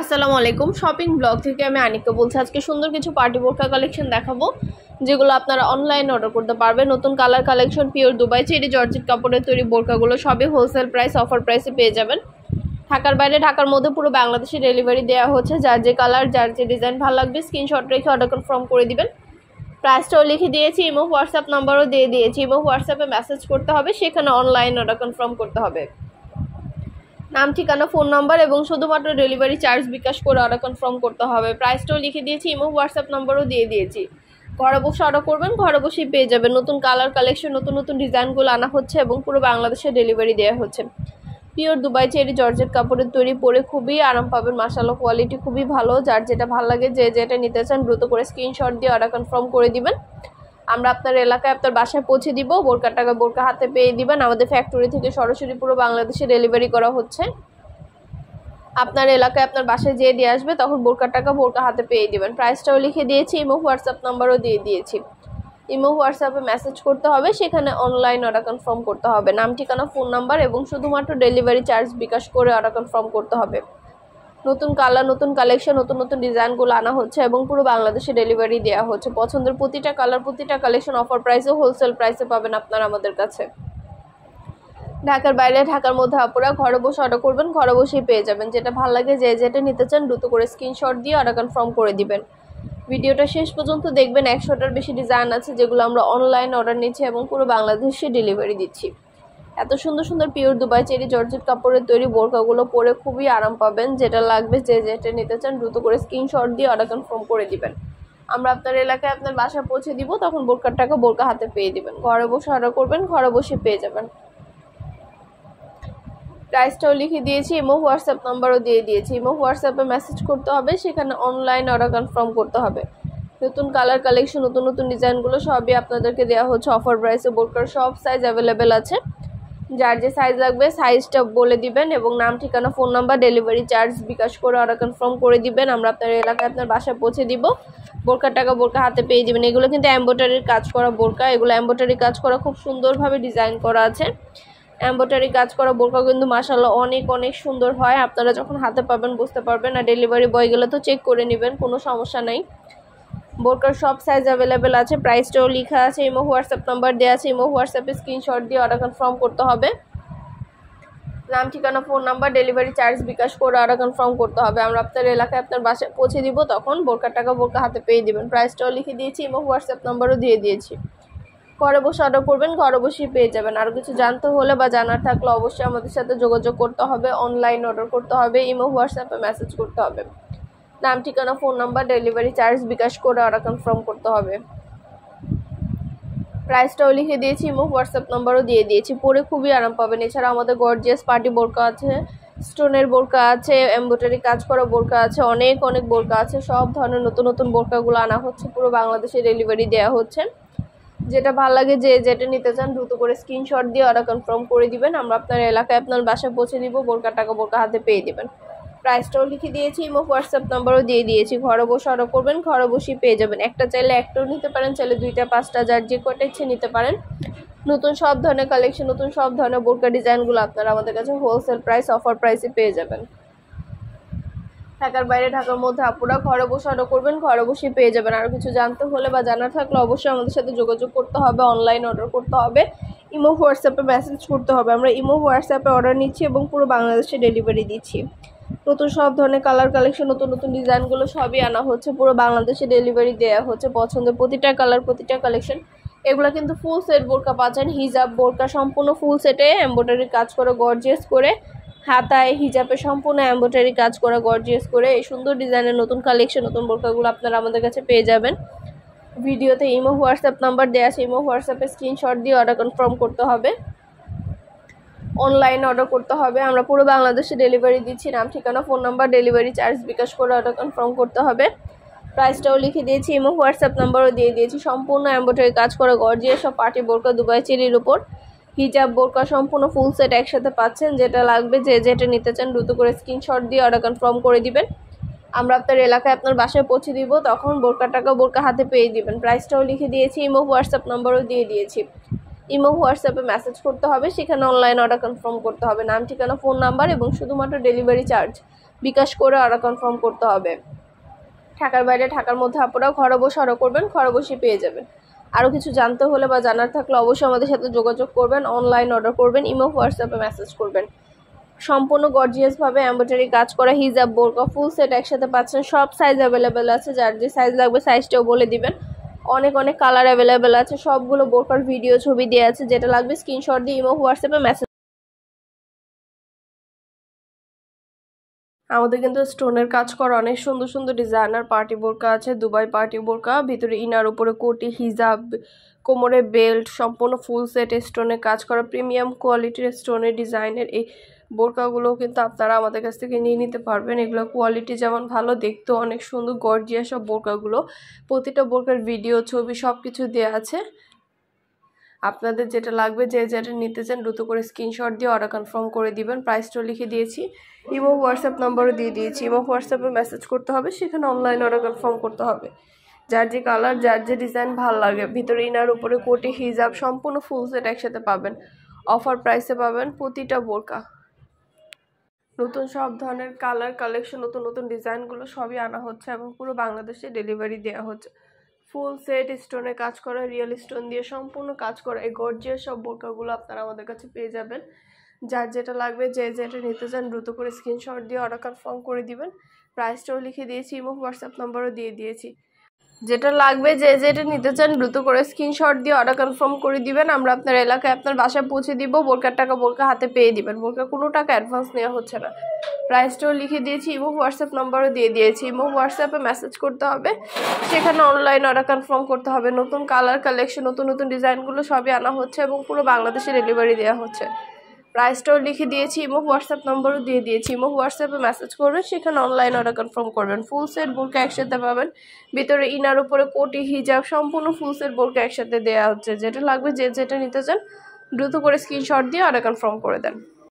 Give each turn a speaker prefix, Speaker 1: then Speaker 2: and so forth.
Speaker 1: আসসালামু আলাইকুম shopping blog থেকে আমি আনিকা বলছি আজকে সুন্দর কিছু পার্টি বোরকা কালেকশন দেখাবো যেগুলো আপনারা অনলাইন অর্ডার করতে পারবেন নতুন colour collection pure Dubai cherry georgette কাপড়ের তৈরি বোরকাগুলো সবই হোলসেল প্রাইস অফার প্রাইসে পেয়ে যাবেন ঢাকার বাইরে ঢাকার মধ্যে পুরো বাংলাদেশে ডেলিভারি দেওয়া হচ্ছে যার যে কালার যার যে ডিজাইন ভালো লাগবে স্ক্রিনশট রেখে অর্ডার কনফার্ম করে দিবেন প্রাইসটাও লিখে দিয়েছি ইমো হোয়াটসঅ্যাপ নাম্বারও দিয়ে দিয়েছি ইমো হোয়াটসঅ্যাপে মেসেজ করতে হবে সেখানে অনলাইন অর্ডার কনফার্ম করতে হবে নাম ঠিকানা ফোন নাম্বার এবং শুধুমাত্র ডেলিভারি চার্জ বিকাশ করে অর্ডার কনফার্ম করতে হবে প্রাইসটাও লিখে দিয়েছি ইমো হোয়াটসঅ্যাপ নাম্বারও দিয়ে দিয়েছি ঘরে বসে অর্ডার করবেন ঘরে বসেই পেয়ে যাবেন নতুন কালার কালেকশন নতুন নতুন ডিজাইনগুলো আনা হচ্ছে এবং পুরো বাংলাদেশে ডেলিভারি দেওয়া হচ্ছে পিওর দুবাই চেরি জর্জেট কাপড়ের তৈরি পরে খুবই আরাম পাবেন মাসালো কোয়ালিটি খুবই ভালো যার যেটা ভালো লাগে যে যেটা নিতে চান দ্রুত করে স্ক্রিনশট দিয়ে অর্ডার কনফার্ম করে দিবেন আমরা আপনার এলাকায় আপনার বাসায় পৌঁছে দিব বোরকার টাকা বোরকা হাতে পেয়ে দিবেন আমাদের ফ্যাক্টরি থেকে সরাসরি পুরো বাংলাদেশে ডেলিভারি করা হচ্ছে আপনার এলাকায় আপনার বাসায় যেয়ে দিয়ে আসবে তখন বোরকার টাকা বোরকা হাতে পেয়ে দিবেন প্রাইসটাও লিখে দিয়েছি ইমো হোয়াটসঅ্যাপ নাম্বারও দিয়ে দিয়েছি ইমো হোয়াটসঅ্যাপে মেসেজ করতে হবে সেখানে অনলাইন অর্ডার কনফার্ম করতে হবে নাম ঠিকানা ফোন নাম্বার এবং শুধুমাত্র ডেলিভারি চার্জ বিকাশ করে অর্ডার কনফার্ম করতে হবে নতুন কালার নতুন কালেকশন নতুন নতুন ডিজাইনগুলো আনা হচ্ছে এবং পুরো বাংলাদেশে ডেলিভারি দেওয়া হচ্ছে পছন্দের প্রতিটা কালার প্রতিটা কালেকশন অফার প্রাইসে হোলসেল প্রাইসে পাবেন আপনারা আমাদের কাছে ঢাকার বাইরে ঢাকার মধ্যে আপনারা ঘরে বসে অর্ডার করবেন ঘরে বসেই পেয়ে যাবেন যেটা ভালো লাগে যে যেটা নিতে চান দ্রুত করে স্ক্রিনশট দিয়ে অর্ডার কনফার্ম করে দিবেন ভিডিওটা শেষ পর্যন্ত দেখবেন একশোটার বেশি ডিজাইন আছে যেগুলো আমরা অনলাইন অর্ডার নিচ্ছি এবং পুরো বাংলাদেশে ডেলিভারি দিচ্ছি এত সুন্দর সুন্দর পিওর দুবাই চেরি জর্জেট কাপড়ের তৈরি বোরকাগুলো পরে খুবই আরাম পাবেন যেটা লাগবে যে যেটা নিতে চান দ্রুত করে স্ক্রিনশট দিয়ে অর্ডার কনফার্ম করে দিবেন আমরা আপনার এলাকায় আপনার বাসা পৌঁছে দিব তখন বোরকার টাকা বোরকা হাতে পেয়ে দিবেন ঘরে বসে অর্ডার করবেন ঘরে বসে পেয়ে যাবেন প্রাইসটাও লিখে দিয়েছি ইমো হোয়াটসঅ্যাপ নাম্বারও দিয়ে দিয়েছি ইমো হোয়াটসঅ্যাপে মেসেজ করতে হবে সেখানে অনলাইন অর্ডার কনফার্ম করতে হবে নতুন কালার কালেকশন নতুন নতুন ডিজাইনগুলো সবই আপনাদেরকে দেওয়া হচ্ছে অফার প্রাইসে বোরকার সব সাইজ অ্যাভেলেবেল আছে যার যে সাইজ লাগবে সাইজটা বলে দিবেন এবং নাম ঠিকানা phone number delivery charge bKash করে অর্ডার কনফার্ম করে দিবেন আমরা আপনার এলাকায় আপনার বাসায় পৌঁছে দিব বোরকার টাকা বোরকা হাতে পেয়ে দিবেন এগুলো কিন্তু অ্যাম্বোটারির কাজ করা বোরকা এগুলো অ্যাম্বোটারি কাজ করা খুব সুন্দরভাবে ডিজাইন করা আছে অ্যাম্বোটারি কাজ করা বোরকা কিন্তু মাসাল্লাহ অনেক অনেক সুন্দর হয় আপনারা যখন হাতে পাবেন বুঝতে পারবেন আর ডেলিভারি বয়গুলো তো চেক করে নেবেন কোনো সমস্যা নাই বোরকার সব সাইজ অ্যাভেলেবেল আছে প্রাইসটাও লেখা আছে ইমো হোয়াটসঅ্যাপ নাম্বার দেওয়া আছে ইমো হোয়াটসঅ্যাপে স্ক্রিনশট দিয়ে অর্ডার কনফার্ম করতে হবে নাম ঠিকানা phone number delivery charge bKash করে অর্ডার কনফার্ম করতে হবে আমরা আপনার এলাকায় আপনার বাসায় পৌঁছে দিব তখন বোরকার টাকা বোরকা হাতে পেয়ে দেবেন প্রাইসটাও লিখে দিয়েছি ইমো হোয়াটসঅ্যাপ নাম্বারও দিয়ে দিয়েছি ঘরে বসে অর্ডার করবেন ঘরে বসেই পেয়ে যাবেন আর কিছু জানতে হলে বা জানার থাকলে অবশ্যই আমাদের সাথে যোগাযোগ করতে হবে অনলাইন অর্ডার করতে হবে ইমো হোয়াটসঅ্যাপে মেসেজ করতে হবে নাম ঠিকানা phone number delivery charge bKash করে অর্ডার কনফার্ম করতে হবে প্রাইসটাও লিখে দিয়েছি এবং হোয়াটসঅ্যাপ নাম্বারও দিয়ে দিয়েছি পরে খুবই আরাম পাবেন এছাড়া আমাদের গর্জিয়াস পার্টি বোরকা আছে স্টোনের বোরকা আছে এমব্রয়ডারি কাজ করা বোরকা আছে অনেক অনেক বোরকা আছে সব ধরনের নতুন নতুন বোরকাগুলো আনা হচ্ছে পুরো বাংলাদেশে ডেলিভারি দেওয়া হচ্ছে যেটা ভাল লাগে যে যেটা নিতে চান দ্রুত করে স্ক্রিনশট দিয়ে ওরা কনফার্ম করে দিবেন আমরা আপনার এলাকায় আপনার বাসায় পৌঁছে দিব বোরকা টাকা বোরকা হাতে পেয়ে দেবেন প্রাইসটাও লিখে দিয়েছি এবং হোয়াটসঅ্যাপ নম্বরও দিয়ে দিয়েছি ঘরে বসে অর্ডার করবেন ঘরে বসেই পেয়ে যাবেন একটা চাইলে একটাও নিতে পারেন চাইলে দুইটা পাঁচটা যার যে কটা ইচ্ছে নিতে পারেন নতুন সব ধরনের কালেকশন নতুন সব ধরনের বোরকা ডিজাইনগুলো আপনারা আমাদের কাছে হোলসেল প্রাইস অফার প্রাইসে পেয়ে যাবেন ঢাকার বাইরে ঢাকার মধ্যে আপুরা ঘরে বসে অর্ডার করবেন ঘরে বসে পেয়ে যাবেন আর কিছু জানতে হলে বা জানা থাকলে অবশ্যই আমাদের সাথে যোগাযোগ করতে হবে অনলাইন অর্ডার করতে হবে ইমো হোয়াটসঅ্যাপে মেসেজ করতে হবে আমরা ইমো হোয়াটসঅ্যাপে অর্ডার নিচ্ছি এবং পুরো বাংলাদেশে ডেলিভারি দিচ্ছি নতুন সব ধরনের কালার কালেকশন নতুন নতুন ডিজাইনগুলো সবই আনা হচ্ছে পুরো বাংলাদেশে ডেলিভারি দেওয়া হচ্ছে পছন্দের প্রতিটা কালার প্রতিটা কালেকশন এগুলো কিন্তু ফুল সেট বোরকা পাচ্ছেন হিজাব বোরকা সম্পূর্ণ ফুল সেটে এম্ব্রয়ডারি কাজ করে গর্জিয়াস করে হাতায় হিজাবে সম্পূর্ণ এম্ব্রয়ডারি কাজ করা গর্জিয়াস করে এই সুন্দর ডিজাইনের নতুন কালেকশন নতুন বোরকাগুলো আপনারা আমাদের কাছে পেয়ে যাবেন ভিডিওতে ইমো হোয়াটসঅ্যাপ নাম্বার দেওয়া আছে ইমো হোয়াটসঅ্যাপে স্ক্রিনশট দিয়ে অর্ডার কনফার্ম করতে হবে অনলাইনে অর্ডার করতে হবে আমরা পুরো বাংলাদেশে ডেলিভারি দিচ্ছি নাম ঠিকানা phone number delivery charge bKash করে অর্ডার কনফার্ম করতে হবে প্রাইসটাও লিখে দিয়েছি এবং হোয়াটসঅ্যাপ নাম্বারও দিয়ে দিয়েছি সম্পূর্ণ অ্যাম্বোটারি কাজ করা গর্জিয়ে সব পার্টি বোরকা দুবাই চেরির উপর হিজাব বোরকা সম্পূর্ণ ফুল সেট একসাথে পাচ্ছেন যেটা লাগবে যে যেটা নিতে চান দ্রুত করে স্ক্রিনশট দিয়ে অর্ডার কনফার্ম করে দিবেন আমরা আপনার এলাকায় আপনার বাসায় পৌঁছে দিব তখন বোরকা টাকা বোরকা হাতে পেয়ে দিবেন প্রাইসটাও লিখে দিয়েছি এবং হোয়াটসঅ্যাপ নাম্বারও দিয়ে দিয়েছি ইমো হোয়াটসঅ্যাপে মেসেজ করতে হবে সেখানে অনলাইন অর্ডার কনফার্ম করতে হবে নাম ঠিকানা ফোন নাম্বার এবং শুধুমাত্র ডেলিভারি চার্জ বিকাশ করে অর্ডার কনফার্ম করতে হবে ঢাকার বাইরে ঢাকার মধ্যে আপনারা ঘরে বসে অর্ডার করবেন ঘরে বসে পেয়ে যাবেন আরও কিছু জানতে হলে বা জানার থাকলে অবশ্যই আমাদের সাথে যোগাযোগ করবেন অনলাইন অর্ডার করবেন ইমো হোয়াটসঅ্যাপে মেসেজ করবেন সম্পূর্ণ গর্জিয়াসভাবে অ্যাম্বোটারি কাজ করা হিজাব বোরকা ফুল সেট একসাথে পাচ্ছেন সব সাইজ অ্যাভেলেবেল আছে যার যে সাইজ লাগবে সাইজটাও বলে দিবেন অনেক অনেক কালার অ্যাভেলেবেল আছে সবগুলো বোরকার ভিডিও ছবি দেওয়া আছে যেটা লাগবে স্ক্রিনশট দিয়ে ইমো হোয়াটসঅ্যাপে মেসেজ আমাদের কিন্তু স্টোনের কাজ করা অনেক সুন্দর সুন্দর ডিজাইনার পার্টি বোরকা আছে দুবাই পার্টি বোরকা ভিতরে ইনার উপরে কোটি হিজাব কোমরে বেল্ট সম্পূর্ণ ফুল সেট স্টোনের কাজ করা প্রিমিয়াম কোয়ালিটির স্টোনের ডিজাইনের এই বোরকাগুলো কিন্তু আপনারা আমাদের কাছ থেকে নিয়ে নিতে পারবেন এগুলো কোয়ালিটি যেমন ভালো দেখতেও অনেক সুন্দর গর্জিয়া সব বোরকাগুলো প্রতিটা বোরকার ভিডিও ছবি সব কিছু দেওয়া আছে আপনাদের যেটা লাগবে যে যেটা নিতে চান দ্রুত করে স্ক্রিনশট দিয়ে অর্ডার কনফার্ম করে দিবেন প্রাইসটাও লিখে দিয়েছি ইমো হোয়াটসঅ্যাপ নাম্বারও দিয়ে দিয়েছি ইমো হোয়াটসঅ্যাপে মেসেজ করতে হবে সেখানে অনলাইন অর্ডার কনফার্ম করতে হবে যার যে কালার যার যে ডিজাইন ভাল লাগে ভিতরে ইনার উপরে কোটি হিজাব সম্পূর্ণ ফুল সেট একসাথে পাবেন অফার প্রাইসে পাবেন প্রতিটা বোরকা নতুন সব ধরনের কালার কালেকশন নতুন নতুন ডিজাইনগুলো সবই আনা হচ্ছে এবং পুরো বাংলাদেশে ডেলিভারি দেওয়া হচ্ছে ফুল সেট স্টোনে কাজ করা রিয়েল স্টোন দিয়ে সম্পূর্ণ কাজ করা এই গর্জিয়ার সব বোরকাগুলো আপনারা আমাদের কাছে পেয়ে যাবেন যার যেটা লাগবে যে যেটা নিতে চান দ্রুত করে স্ক্রিনশট দিয়ে অর্ডার কনফার্ম করে দিবেন প্রাইসটাও লিখে দিয়েছি এবং হোয়াটসঅ্যাপ নম্বরও দিয়ে দিয়েছি যেটা লাগবে যে যেটা নিতে চান দ্রুত করে স্ক্রিনশট দিয়ে অর্ডার কনফার্ম করে দিবেন আমরা আপনার এলাকায় আপনার বাসায় পৌঁছে দিব বোরকার টাকা বোরকা হাতে পেয়ে দিবেন বোরকা কোনো টাকা অ্যাডভান্স নেওয়া হচ্ছে না প্রাইসটাও লিখে দিয়েছি ইমো হোয়াটসঅ্যাপ নম্বরও দিয়ে দিয়েছি ইমো হোয়াটসঅ্যাপে মেসেজ করতে হবে সেখানে অনলাইন অর্ডার কনফার্ম করতে হবে নতুন কালার কালেকশন নতুন নতুন ডিজাইনগুলো সবই আনা হচ্ছে এবং পুরো বাংলাদেশে ডেলিভারি দেওয়া হচ্ছে প্রাইসটাও লিখে দিয়েছি ইমো হোয়াটসঅ্যাপ নম্বরও দিয়ে দিয়েছি ইমো হোয়াটসঅ্যাপে মেসেজ করবেন সেখানে অনলাইন অর্ডার কনফার্ম করবেন ফুল সেট বোরকা একসাথে পাবেন ভিতরে ইনার উপরে কোটি হিজাব সম্পূর্ণ ফুল সেট বোরকা একসাথে দেওয়া হচ্ছে যেটা লাগবে যে যেটা নিতে চান দ্রুত করে স্ক্রিনশট দিয়ে অর্ডার কনফার্ম করে দেন